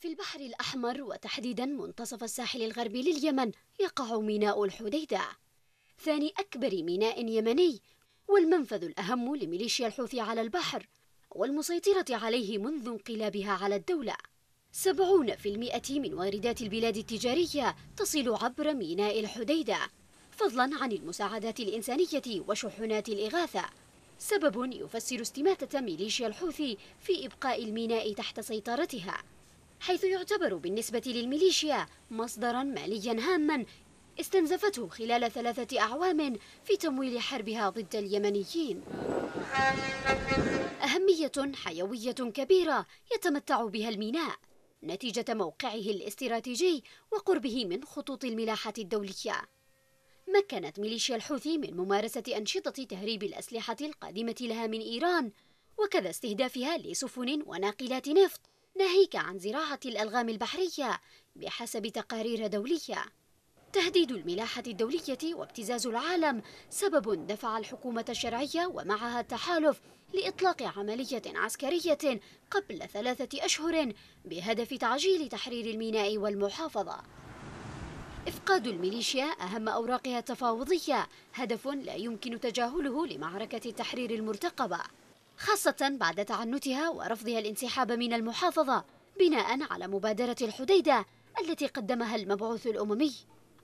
في البحر الأحمر وتحديدا منتصف الساحل الغربي لليمن يقع ميناء الحديدة ثاني أكبر ميناء يمني والمنفذ الأهم لميليشيا الحوثي على البحر والمسيطرة عليه منذ انقلابها على الدولة سبعون في المئة من واردات البلاد التجارية تصل عبر ميناء الحديدة فضلا عن المساعدات الإنسانية وشحنات الإغاثة سبب يفسر استماتة ميليشيا الحوثي في إبقاء الميناء تحت سيطرتها حيث يعتبر بالنسبة للميليشيا مصدرا ماليا هاما استنزفته خلال ثلاثة أعوام في تمويل حربها ضد اليمنيين أهمية حيوية كبيرة يتمتع بها الميناء نتيجة موقعه الاستراتيجي وقربه من خطوط الملاحة الدولية مكنت ميليشيا الحوثي من ممارسة أنشطة تهريب الأسلحة القادمة لها من إيران وكذا استهدافها لسفن وناقلات نفط ناهيك عن زراعة الألغام البحرية بحسب تقارير دولية تهديد الملاحة الدولية وابتزاز العالم سبب دفع الحكومة الشرعية ومعها التحالف لإطلاق عملية عسكرية قبل ثلاثة أشهر بهدف تعجيل تحرير الميناء والمحافظة إفقاد الميليشيا أهم أوراقها التفاوضية هدف لا يمكن تجاهله لمعركة التحرير المرتقبة خاصة بعد تعنتها ورفضها الانسحاب من المحافظة بناء على مبادرة الحديدة التي قدمها المبعوث الأممي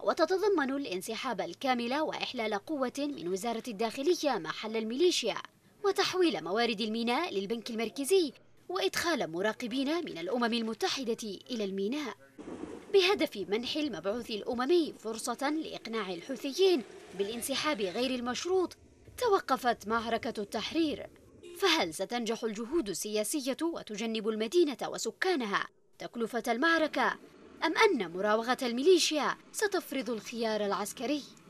وتتضمن الانسحاب الكامل وإحلال قوة من وزارة الداخلية محل الميليشيا وتحويل موارد الميناء للبنك المركزي وإدخال مراقبين من الأمم المتحدة إلى الميناء بهدف منح المبعوث الأممي فرصة لإقناع الحوثيين بالانسحاب غير المشروط توقفت معركة التحرير فهل ستنجح الجهود السياسية وتجنب المدينة وسكانها تكلفة المعركة أم أن مراوغة الميليشيا ستفرض الخيار العسكري؟